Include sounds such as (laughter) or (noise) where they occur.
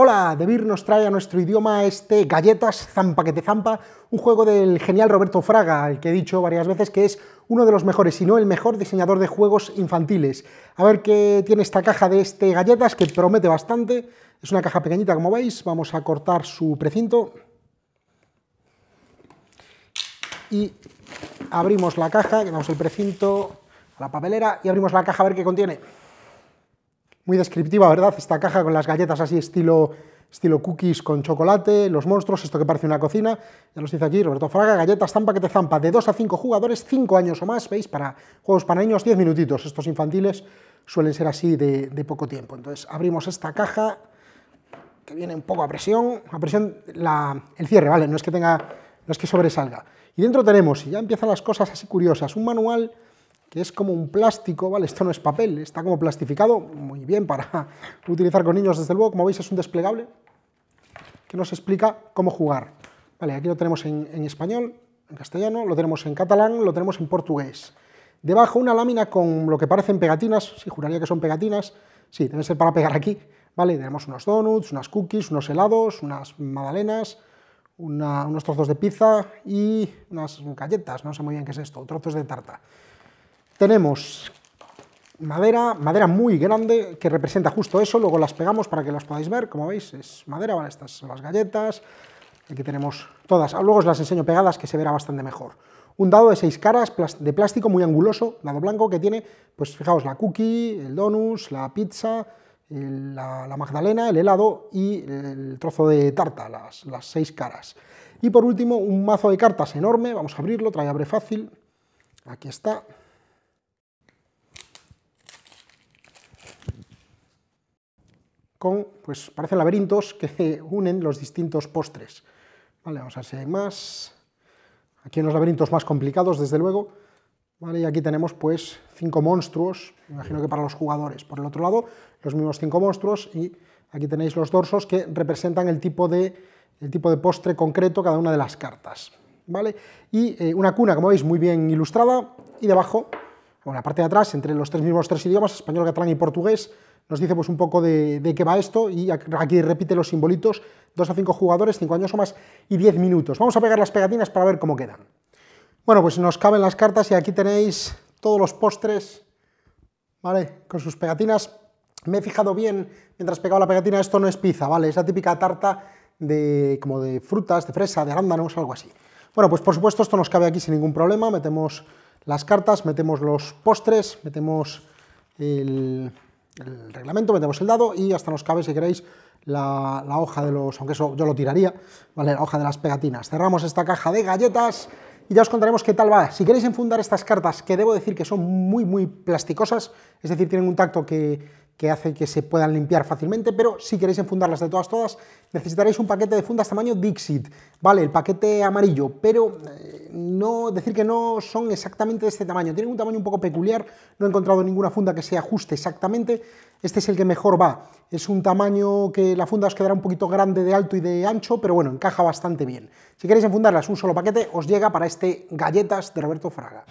Hola, Debir nos trae a nuestro idioma este Galletas Zampa que te zampa, un juego del genial Roberto Fraga, al que he dicho varias veces que es uno de los mejores, si no el mejor diseñador de juegos infantiles. A ver qué tiene esta caja de este Galletas, que promete bastante. Es una caja pequeñita, como veis. Vamos a cortar su precinto. Y abrimos la caja, quedamos el precinto a la papelera y abrimos la caja a ver qué contiene muy descriptiva, ¿verdad? Esta caja con las galletas así estilo, estilo cookies con chocolate, los monstruos, esto que parece una cocina, ya los dice aquí Roberto Fraga, galletas zampa que te zampa, de dos a 5 jugadores, cinco años o más, ¿veis? Para juegos para niños, 10 minutitos, estos infantiles suelen ser así de, poco tiempo. Entonces abrimos esta caja, que viene un poco a presión, a presión la, el cierre, ¿vale? No es que tenga, no es que sobresalga. Y dentro tenemos, y ya empiezan las cosas así curiosas, un manual que es como un plástico, ¿vale? Esto no es papel, está como plastificado, muy bien para (laughs) utilizar con niños, desde luego, como veis es un desplegable que nos explica cómo jugar. Vale, aquí lo tenemos en, español, en castellano, lo tenemos en catalán, lo tenemos en portugués. Debajo una lámina con lo que parecen pegatinas, si juraría que son pegatinas, sí, deben ser para pegar aquí, ¿vale? Tenemos unos donuts, unas cookies, unos helados, unas magdalenas, unos trozos de pizza y unas galletas, no sé muy bien qué es esto, trozos de tarta. Tenemos madera, madera muy grande que representa justo eso, luego las pegamos para que las podáis ver, como veis es madera, vale, estas son las galletas, aquí tenemos todas, ah, luego os las enseño pegadas que se verá bastante mejor. Un dado de seis caras de plástico muy anguloso, dado blanco, que tiene, pues fijaos, la cookie, el donus, la pizza, la, magdalena, el helado y el trozo de tarta, las, las seis caras. Y por último, un mazo de cartas enorme, vamos a abrirlo, trae abre fácil, aquí está, con, pues parecen laberintos que (laughs) unen los distintos postres. Vale, vamos a ver si hay más. Aquí en los laberintos más complicados, desde luego. Vale, y aquí tenemos pues cinco monstruos, me imagino que para los jugadores. Por el otro lado, los mismos cinco monstruos y aquí tenéis los dorsos que representan el tipo de, el tipo de postre concreto cada una de las cartas. ¿vale? Y eh, una cuna, como veis, muy bien ilustrada y debajo bueno, la parte de atrás, entre los tres mismos tres idiomas, español, catalán y portugués, nos dice pues un poco de, qué va esto y aquí repite los simbolitos, dos a cinco jugadores, cinco años o más y 10 minutos. Vamos a pegar las pegatinas para ver cómo quedan. Bueno, pues nos caben las cartas y aquí tenéis todos los postres, ¿vale? Con sus pegatinas. Me he fijado bien, mientras pegaba la pegatina, esto no es pizza, ¿vale? Es la típica tarta de, como de frutas, de fresa, de arándanos, algo así. Bueno, pues por supuesto esto nos cabe aquí sin ningún problema, metemos las cartas, metemos los postres, metemos el, reglamento, metemos el dado y hasta nos cabe, si queréis, la, la, hoja de los, aunque eso yo lo tiraría, ¿vale? la hoja de las pegatinas. Cerramos esta caja de galletas y ya os contaremos qué tal va. Si queréis enfundar estas cartas, que debo decir que son muy, muy plasticosas, es decir, tienen un tacto que, hace que se puedan limpiar fácilmente, pero si queréis enfundarlas de todas, todas, necesitaréis un paquete de fundas tamaño Dixit, ¿vale? El paquete amarillo, pero eh, no decir que no son exactamente de este tamaño, tienen un tamaño un poco peculiar, no he encontrado ninguna funda que se ajuste exactamente, este es el que mejor va. Es un tamaño que la funda os quedará un poquito grande de alto y de ancho, pero bueno, encaja bastante bien. Si queréis enfundarlas un solo paquete, os llega para este Galletas de Roberto Fraga.